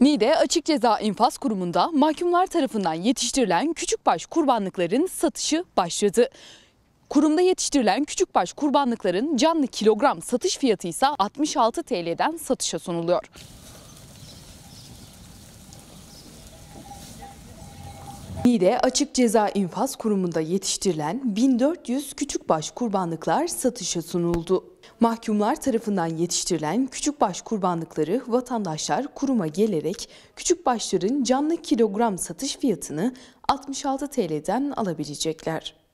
Niğde Açık Ceza İnfaz Kurumu'nda mahkumlar tarafından yetiştirilen küçük baş kurbanlıkların satışı başladı. Kurumda yetiştirilen küçük baş kurbanlıkların canlı kilogram satış fiyatı ise 66 TL'den satışa sunuluyor. Niğde Açık Ceza İnfaz Kurumu'nda yetiştirilen 1400 küçük baş kurbanlıklar satışa sunuldu. Mahkumlar tarafından yetiştirilen küçükbaş kurbanlıkları vatandaşlar kuruma gelerek küçükbaşların canlı kilogram satış fiyatını 66 TL'den alabilecekler.